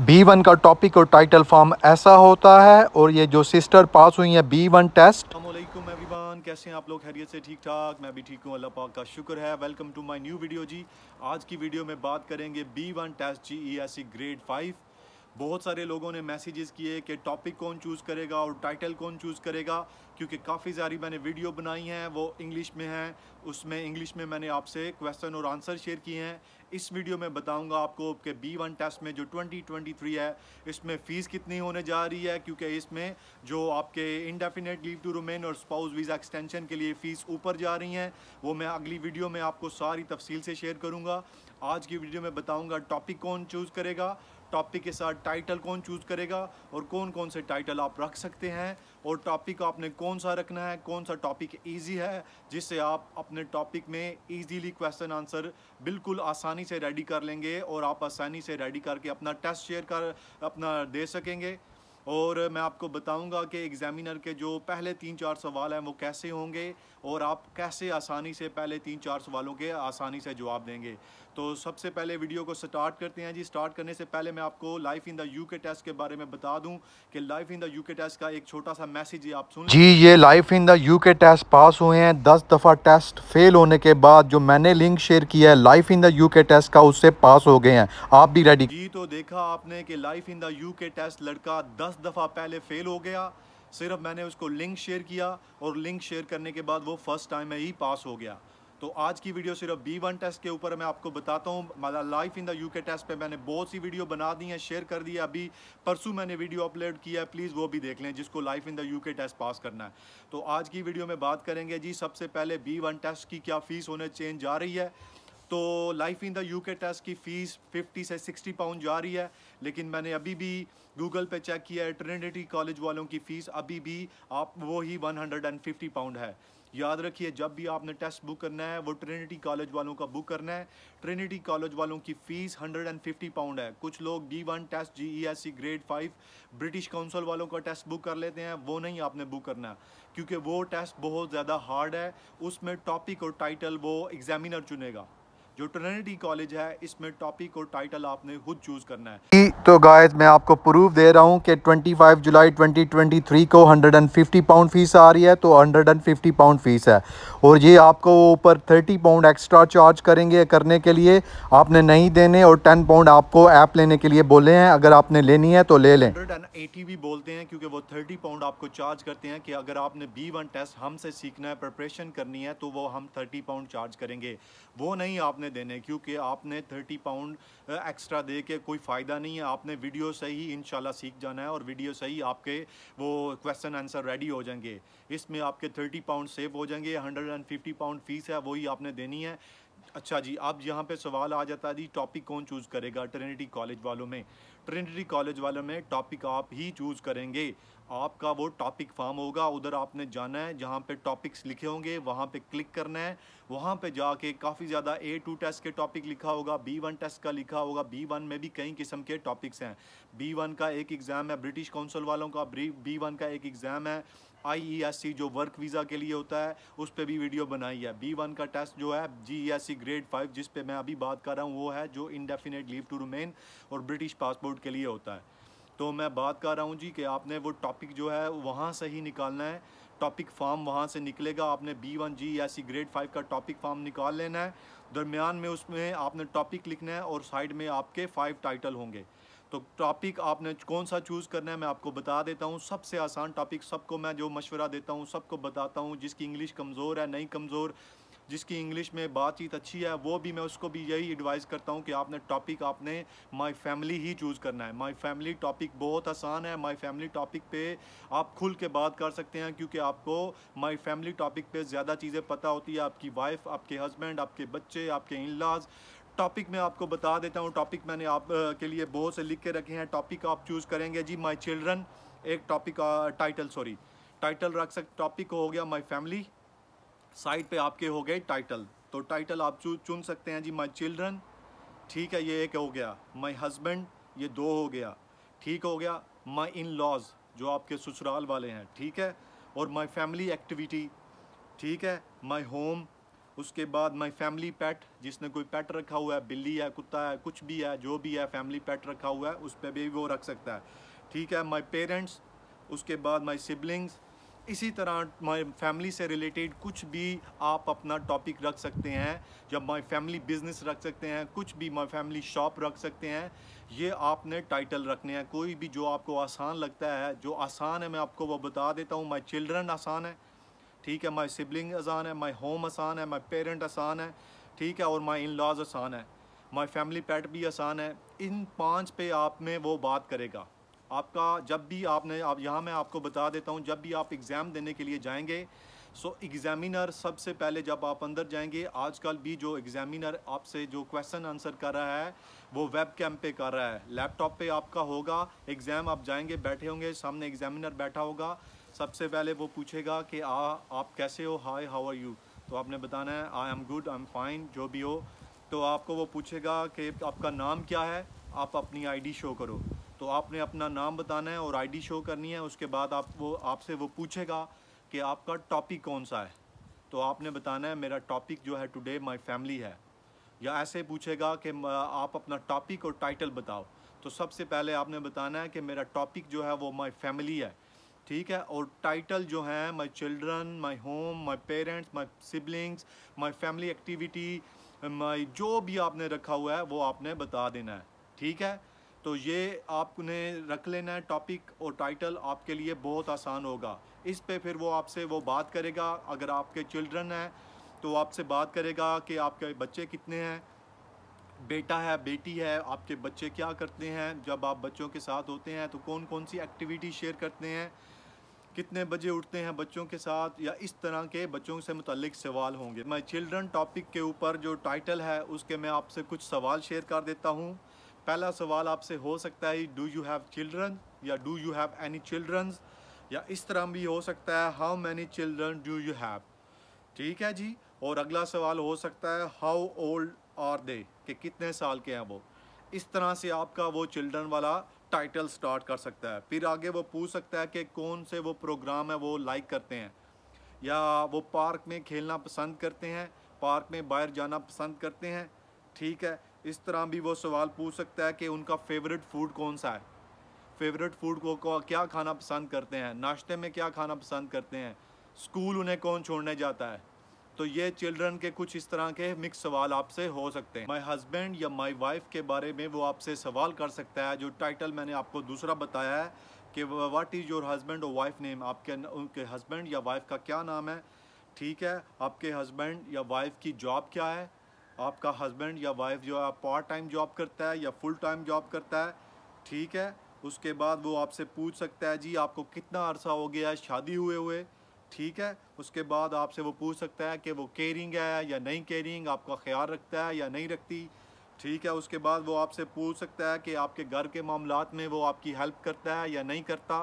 B one का topic और title form ऐसा होता है और ये जो सिस्टर पास हुई है बी वन टेस्ट एवरीवन कैसे हैं आप लोग खैरियत से ठीक ठाक मैं भी ठीक हूँ अल्लाह पाक का शुक्र है welcome to my new video जी आज की वीडियो में बात करेंगे B one test G E grade five बहुत सारे लोगों ने मैसेजेस किए कि टॉपिक कौन चूज़ करेगा और टाइटल कौन चूज़ करेगा क्योंकि काफ़ी सारी मैंने वीडियो बनाई हैं वो इंग्लिश में हैं उसमें इंग्लिश में मैंने आपसे क्वेश्चन और आंसर शेयर किए हैं इस वीडियो में बताऊंगा आपको कि बी वन टेस्ट में जो 2023 है इसमें फ़ीस कितनी होने जा रही है क्योंकि इसमें जो आपके इनडेफिनेट लीव टू रोमेन और स्पाउस वीज़ा एक्सटेंशन के लिए फ़ीस ऊपर जा रही हैं वो मैं अगली वीडियो में आपको सारी तफसील से शेयर करूँगा आज की वीडियो में बताऊँगा टॉपिक कौन चूज़ करेगा टॉपिक के साथ टाइटल कौन चूज़ करेगा और कौन कौन से टाइटल आप रख सकते हैं और टॉपिक आपने कौन सा रखना है कौन सा टॉपिक ईजी है जिससे आप अपने टॉपिक में ईजीली क्वेश्चन आंसर बिल्कुल आसानी से रेडी कर लेंगे और आप आसानी से रेडी करके अपना टेस्ट शेयर कर अपना दे सकेंगे और मैं आपको बताऊंगा कि एग्ज़ामिनर के जो पहले तीन चार सवाल हैं वो कैसे होंगे और आप कैसे आसानी से पहले तीन चार सवालों के आसानी से जवाब देंगे तो सबसे पहले वीडियो को स्टार्ट करते हैं जी स्टार्ट करने से पहले मैं आपको life in the U K test के बारे में बता दूं कि life in the U K test का एक छोटा सा मैसेज आप सुन जी ये life in the U K test pass हुए हैं दस दफ़ा टेस्ट फेल होने के बाद जो मैंने लिंक शेयर किया है life in the U K test का उससे पास हो गए हैं आप भी रेडी जी तो देखा आपने कि life in the U K test लड़का दस दस दफ़ा पहले फेल हो गया सिर्फ मैंने उसको लिंक शेयर किया और लिंक शेयर करने के बाद वो फर्स्ट टाइम में ही पास हो गया तो आज की वीडियो सिर्फ बी वन टेस्ट के ऊपर मैं आपको बताता हूँ माला life in the UK test पे मैंने बहुत सी वीडियो बना दी है शेयर कर दी है अभी परसों मैंने वीडियो अपलोड किया है प्लीज़ वो भी देख लें जिसको life in the UK test pass करना है तो आज की वीडियो में बात करेंगे जी सबसे पहले बी वन टेस्ट की क्या फ़ीस होने चेंज जा रही है तो life in the U K test की फ़ीस 50 से 60 पाउंड जा रही है लेकिन मैंने अभी भी गूगल पे चेक किया है ट्रिनिटी कॉलेज वालों की फ़ीस अभी भी आप वो ही 150 पाउंड है याद रखिए जब भी आपने टेस्ट बुक करना है वो ट्रिनिटी कॉलेज वालों का बुक करना है ट्रिनिटी कॉलेज वालों की फ़ीस 150 पाउंड है कुछ लोग D one test G E S C grade five British council वालों का टेस्ट बुक कर लेते हैं वो नहीं आपने बुक करना क्योंकि वो टेस्ट बहुत ज़्यादा हार्ड है उसमें टॉपिक और टाइटल वो एग्जामिनर चुनेगा जो ट्रिनिटी कॉलेज है इसमें टॉपिक और टाइटल आपने खुद चूज़ करना है तो गायस मैं आपको प्रूफ दे रहा हूँ कि 25 जुलाई 2023 को 150 पाउंड फीस आ रही है तो 150 पाउंड फीस है और ये आपको ऊपर 30 पाउंड एक्स्ट्रा चार्ज करेंगे करने के लिए आपने नहीं देने और 10 पाउंड आपको ऐप लेने के लिए बोले हैं अगर आपने लेनी है तो ले लें हंड्रेड भी बोलते हैं क्योंकि वो थर्टी पाउंड आपको चार्ज करते हैं कि अगर आपने बी टेस्ट हमसे सीखना है प्रपरेशन करनी है तो वो हम थर्टी पाउंड चार्ज करेंगे वो नहीं आपने देने क्योंकि आपने थर्टी पाउंड एक्स्ट्रा दे के कोई फ़ायदा नहीं है आपने वीडियो से ही इन सीख जाना है और वीडियो से ही आपके वो क्वेश्चन आंसर रेडी हो जाएंगे इसमें आपके थर्टी पाउंड सेव हो जाएंगे hundred and fifty pound fees है वही आपने देनी है अच्छा जी अब यहाँ पे सवाल आ जाता है जी टॉपिक कौन चूज़ करेगा ट्रिनिटी कॉलेज वालों में ट्रिनिटी कॉलेज वालों में टॉपिक आप ही चूज़ करेंगे आपका वो टॉपिक फॉर्म होगा उधर आपने जाना है जहाँ पे टॉपिक्स लिखे होंगे वहाँ पे क्लिक करना है वहाँ पे जाके काफ़ी ज़्यादा ए टू टेस्ट के टॉपिक लिखा होगा बी वन टेस्ट का लिखा होगा बी वन में भी कई किस्म के टॉपिक्स हैं बी वन का एक एग्ज़ाम है ब्रिटिश काउंसिल वालों का बी वन का एक एग्ज़ाम है आई e जो वर्क वीज़ा के लिए होता है उस पर भी वीडियो बनाई है बी वन का टेस्ट जो है जी ग्रेड फाइव जिस पर मैं अभी बात कर रहा हूँ वो है जो इनडेफिनेट लीव टू रिमेन और ब्रिटिश पासपोर्ट के लिए होता है तो मैं बात कर रहा हूँ जी कि आपने वो टॉपिक जो है वहाँ से ही निकालना है टॉपिक फार्म वहाँ से निकलेगा आपने बी वन जी या सी ग्रेड फाइव का टॉपिक फार्म निकाल लेना है दरमियान में उसमें आपने टॉपिक लिखना है और साइड में आपके फाइव टाइटल होंगे तो टॉपिक आपने कौन सा चूज़ करना है मैं आपको बता देता हूँ सबसे आसान टॉपिक सबको मैं जो मशवरा देता हूँ सबको बताता हूँ जिसकी इंग्लिश कमज़ोर है नहीं कमज़ोर जिसकी इंग्लिश में बातचीत अच्छी है वो भी मैं उसको भी यही एडवाइस करता हूँ कि आपने टॉपिक आपने माय फैमिली ही चूज़ करना है माय फैमिली टॉपिक बहुत आसान है माय फैमिली टॉपिक पे आप खुल के बात कर सकते हैं क्योंकि आपको माय फैमिली टॉपिक पे ज़्यादा चीज़ें पता होती है आपकी वाइफ आपके हस्बैंड आपके बच्चे आपके इन टॉपिक मैं आपको बता देता हूँ टॉपिक मैंने आप के लिए बहुत से लिख के रखे हैं टॉपिक आप चूज़ करेंगे जी माई चिल्ड्रन एक टॉपिक टाइटल सॉरी टाइटल रख सक टॉपिक हो गया माई फैमिली साइड पे आपके हो गए टाइटल तो टाइटल आप चू, चुन सकते हैं जी माई चिल्ड्रन ठीक है ये एक हो गया माई हस्बैंड ये दो हो गया ठीक हो गया माई इन लॉज जो आपके ससुराल वाले हैं ठीक है और माई फैमिली एक्टिविटी ठीक है माई होम उसके बाद माई फैमिली पैट जिसने कोई पैट रखा हुआ है बिल्ली है कुत्ता है कुछ भी है जो भी है फैमिली पैट रखा हुआ है उस पर भी वो रख सकता है ठीक है माई पेरेंट्स उसके बाद माई सिबलिंग्स इसी तरह माय फैमिली से रिलेटेड कुछ भी आप अपना टॉपिक रख सकते हैं जब माय फैमिली बिजनेस रख सकते हैं कुछ भी माय फैमिली शॉप रख सकते हैं ये आपने टाइटल रखने हैं कोई भी जो आपको आसान लगता है जो आसान है मैं आपको वो बता देता हूँ माय चिल्ड्रन आसान है ठीक है माई सिबलिंग आसान है माई होम आसान है माई पेरेंट आसान है ठीक है और माई इन लॉज आसान है माई फैमिली पेट भी आसान है इन पांच पे आप में वो बात करेगा आपका जब भी आपने आप यहाँ मैं आपको बता देता हूँ जब भी आप एग्ज़ाम देने के लिए जाएंगे सो एग्ज़ामिनर सबसे पहले जब आप अंदर जाएंगे आजकल भी जो एग्ज़ामिनर आपसे जो क्वेश्चन आंसर कर रहा है वो वेब कैम पे कर रहा है लैपटॉप पे आपका होगा एग्ज़ाम आप जाएंगे बैठे होंगे सामने एग्ज़ामिनर बैठा होगा सबसे पहले वो पूछेगा कि आ आप कैसे हो हाय हाउ आर यू तो आपने बताना है I am good I am fine जो भी हो तो आपको वो पूछेगा कि आपका नाम क्या है आप अपनी आईडी शो करो तो आपने अपना नाम बताना है और आईडी शो करनी है उसके बाद आप वो आपसे वो पूछेगा कि आपका टॉपिक कौन सा है तो आपने बताना है मेरा टॉपिक जो है टुडे माय फैमिली है या ऐसे पूछेगा कि आप अपना टॉपिक और टाइटल बताओ तो सबसे पहले आपने बताना है कि मेरा टॉपिक जो है वो माय फैमिली है ठीक है और टाइटल जो है my children my home my parents my siblings my family activity my जो भी आपने रखा हुआ है वो आपने बता देना है ठीक है तो ये आपने रख लेना है टॉपिक और टाइटल आपके लिए बहुत आसान होगा इस पे फिर वो आपसे वो बात करेगा अगर आपके चिल्ड्रन हैं तो आपसे बात करेगा कि आपके बच्चे कितने हैं बेटा है बेटी है आपके बच्चे क्या करते हैं जब आप बच्चों के साथ होते हैं तो कौन कौन सी एक्टिविटी शेयर करते हैं कितने बजे उठते हैं बच्चों के साथ या इस तरह के बच्चों से मुतलिक सवाल होंगे मैं चिल्ड्रन टॉपिक के ऊपर जो टाइटल है उसके मैं आपसे कुछ सवाल शेयर कर देता हूँ पहला सवाल आपसे हो सकता है डू यू हैव चिल्ड्रन या do you have any childrens या इस तरह भी हो सकता है how many children do you have ठीक है जी और अगला सवाल हो सकता है हाउ ओल्ड आर दे कि कितने साल के हैं वो इस तरह से आपका वो चिल्ड्रन वाला टाइटल स्टार्ट कर सकता है फिर आगे वो पूछ सकता है कि कौन से वो प्रोग्राम है वो लाइक करते हैं या वो पार्क में खेलना पसंद करते हैं पार्क में बाहर जाना पसंद करते हैं ठीक है इस तरह भी वो सवाल पूछ सकता है कि उनका फेवरेट फूड कौन सा है फेवरेट फूड को, को क्या खाना पसंद करते हैं नाश्ते में क्या खाना पसंद करते हैं स्कूल उन्हें कौन छोड़ने जाता है तो ये चिल्ड्रन के कुछ इस तरह के मिक्स सवाल आपसे हो सकते हैं माई हस्बैंड या माई वाइफ के बारे में वो आपसे सवाल कर सकता है जो टाइटल मैंने आपको दूसरा बताया है कि वाट इज़ योर हस्बैंड और वाइफ नेम आपके उनके हस्बैंड या वाइफ का क्या नाम है ठीक है आपके हस्बैंड या वाइफ की जॉब क्या है आपका हस्बैंड या वाइफ जो है पार्ट टाइम जॉब करता है या फुल टाइम जॉब करता है ठीक है उसके बाद वो आपसे पूछ सकता है जी आपको कितना अरसा हो गया है शादी हुए हुए ठीक है उसके बाद आपसे वो पूछ सकता है कि वो केयरिंग है या नहीं केयरिंग आपका ख्याल रखता है या नहीं रखती ठीक है उसके बाद वो आपसे पूछ सकता है कि आपके घर के मामला में वो आपकी हेल्प करता है या नहीं करता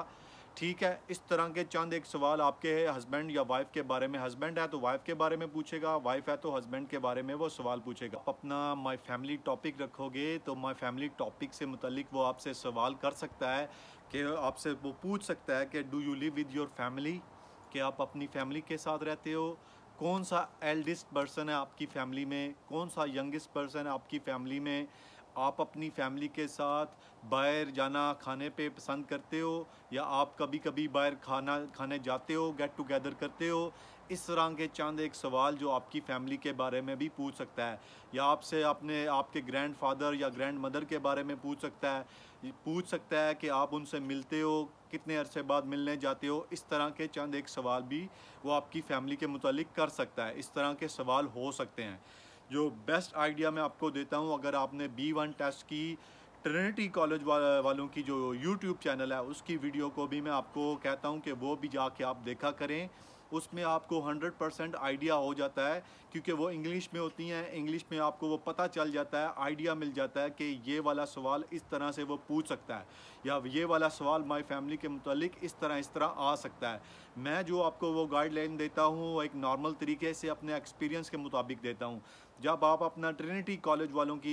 ठीक है इस तरह के चंद एक सवाल आपके हस्बैंड या वाइफ के बारे में हस्बैंड है तो वाइफ के बारे में पूछेगा वाइफ है तो हस्बैंड के बारे में वो सवाल पूछेगा आप अपना माय फैमिली टॉपिक रखोगे तो माय फैमिली टॉपिक से मुतलिक वो आपसे सवाल कर सकता है कि आपसे वो पूछ सकता है कि do you live with your family कि आप अपनी फैमिली के साथ रहते हो कौन सा एल्डेस्ट पर्सन है आपकी फ़ैमिली में कौन सा यंगेस्ट पर्सन है आपकी फ़ैमिली में आप अपनी फैमिली के साथ बाहर जाना खाने पे पसंद करते हो या आप कभी कभी बाहर खाना खाने जाते हो गेट टुगेदर करते हो इस तरह के चंद एक सवाल जो आपकी फ़ैमिली के बारे में भी पूछ सकता है या आपसे अपने आपके ग्रैंड फादर या ग्रैंड मदर के बारे में पूछ सकता है पूछ सकता है कि आप उनसे मिलते हो कितने अरसे बाद मिलने जाते हो इस तरह के चंद एक सवाल भी वो आपकी फ़ैमिली के मुतलिक कर सकता है इस तरह के सवाल हो सकते हैं जो बेस्ट आइडिया मैं आपको देता हूँ अगर आपने बी वन टेस्ट की ट्रिनिटी कॉलेज वालों की जो यूट्यूब चैनल है उसकी वीडियो को भी मैं आपको कहता हूँ कि वो भी जाके आप देखा करें उसमें आपको 100 परसेंट आइडिया हो जाता है क्योंकि वो इंग्लिश में होती हैं इंग्लिश में आपको वो पता चल जाता है आइडिया मिल जाता है कि ये वाला सवाल इस तरह से वो पूछ सकता है या ये वाला सवाल माई फैमिली के मतलब इस तरह इस तरह आ सकता है मैं जो आपको वो गाइडलाइन देता हूँ एक नॉर्मल तरीके से अपने एक्सपीरियंस के मुताबिक देता हूँ जब आप अपना ट्रिनिटी कॉलेज वालों की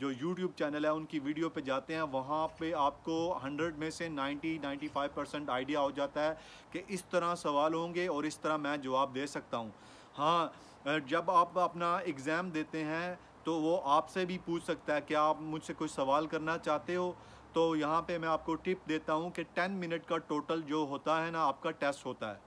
जो यूट्यूब चैनल है उनकी वीडियो पे जाते हैं वहाँ पे आपको 100 में से 90 95 परसेंट आइडिया हो जाता है कि इस तरह सवाल होंगे और इस तरह मैं जवाब दे सकता हूँ हाँ जब आप अपना एग्ज़ाम देते हैं तो वो आपसे भी पूछ सकता है क्या आप मुझसे कुछ सवाल करना चाहते हो तो यहाँ पे मैं आपको टिप देता हूँ कि टेन मिनट का टोटल जो होता है ना आपका टेस्ट होता है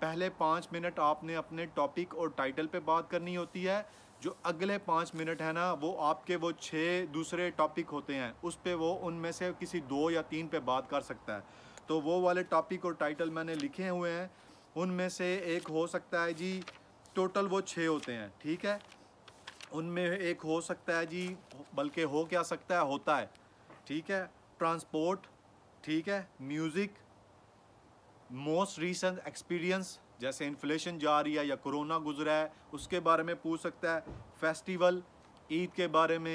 पहले पाँच मिनट आपने अपने टॉपिक और टाइटल पे बात करनी होती है जो अगले पाँच मिनट है ना वो आपके वो छः दूसरे टॉपिक होते हैं उस पर वो उनमें से किसी दो या तीन पे बात कर सकता है तो वो वाले टॉपिक और टाइटल मैंने लिखे हुए हैं उनमें से एक हो सकता है जी टोटल वो छः होते हैं ठीक है उनमें एक हो सकता है जी बल्कि हो क्या सकता है होता है ठीक है ट्रांसपोर्ट ठीक है म्यूज़िक मोस्ट रिसेंट एक्सपीरियंस जैसे इन्फ्लेशन जा रही है या कोरोना गुजरा है उसके बारे में पूछ सकता है फेस्टिवल ईद के बारे में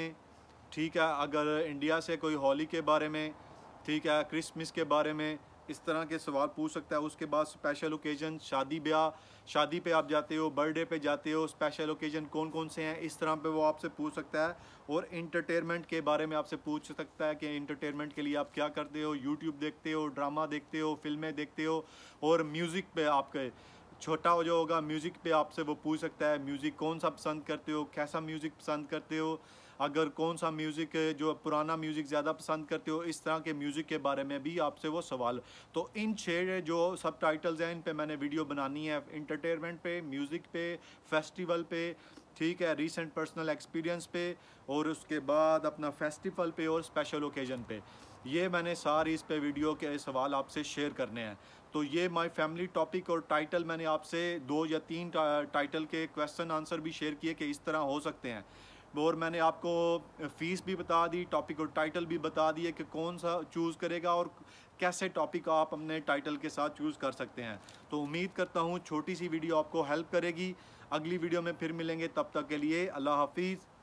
ठीक है अगर इंडिया से कोई होली के बारे में ठीक है क्रिसमस के बारे में इस तरह के सवाल पूछ सकता है उसके बाद स्पेशल ओकेजन शादी ब्याह शादी पे आप जाते हो बर्थडे पे जाते हो स्पेशल ओकेजन कौन कौन से हैं इस तरह पे वो आपसे पूछ सकता है और इंटरटेनमेंट के बारे में आपसे पूछ सकता है कि इंटरटेनमेंट के लिए आप क्या करते हो यूट्यूब देखते हो ड्रामा देखते हो फिल्में देखते हो और म्यूज़िक पे आपके छोटा हो जो होगा म्यूज़िक पे आपसे वो पूछ सकता है म्यूज़िक कौन सा पसंद करते हो कैसा म्यूज़िक पसंद करते हो अगर कौन सा म्यूज़िक जो पुराना म्यूज़िक ज़्यादा पसंद करते हो इस तरह के म्यूज़िक के बारे में भी आपसे वो सवाल तो इन छः जो सब टाइटल्स हैं इन पर मैंने वीडियो बनानी है इंटरटेनमेंट पे म्यूज़िक पे फेस्टिवल पे ठीक है रीसेंट पर्सनल एक्सपीरियंस पे और उसके बाद अपना फेस्टिवल पे और स्पेशल ओकेजन पे ये मैंने सारी इस पे वीडियो के सवाल आपसे शेयर करने हैं तो ये माय फैमिली टॉपिक और टाइटल मैंने आपसे दो या तीन टाइटल के क्वेश्चन आंसर भी शेयर किए कि इस तरह हो सकते हैं और मैंने आपको फ़ीस भी बता दी टॉपिक और टाइटल भी बता दिए कि कौन सा चूज़ करेगा और कैसे टॉपिक आप अपने टाइटल के साथ चूज़ कर सकते हैं तो उम्मीद करता हूँ छोटी सी वीडियो आपको हेल्प करेगी अगली वीडियो में फिर मिलेंगे तब तक के लिए अल्लाह हाफिज़